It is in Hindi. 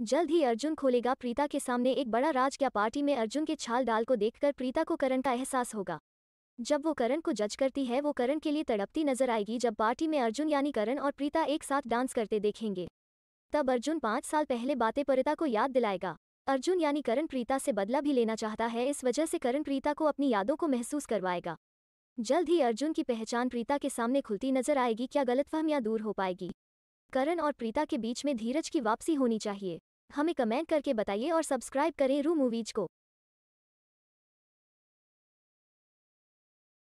जल्द ही अर्जुन खोलेगा प्रीता के सामने एक बड़ा राज क्या पार्टी में अर्जुन के छाल डाल को देखकर प्रीता को करण का एहसास होगा जब वो करण को जज करती है वो करण के लिए तड़पती नजर आएगी जब पार्टी में अर्जुन यानी करण और प्रीता एक साथ डांस करते देखेंगे तब अर्जुन पाँच साल पहले बातें परिता को याद दिलाएगा अर्जुन यानी करण प्रीता से बदला भी लेना चाहता है इस वजह से करण प्रीता को अपनी यादों को महसूस करवाएगा जल्द ही अर्जुन की पहचान प्रीता के सामने खुलती नजर आएगी क्या गलतफहमियां दूर हो पाएगी करण और प्रीता के बीच में धीरज की वापसी होनी चाहिए हमें कमेंट करके बताइए और सब्सक्राइब करें रू मूवीज को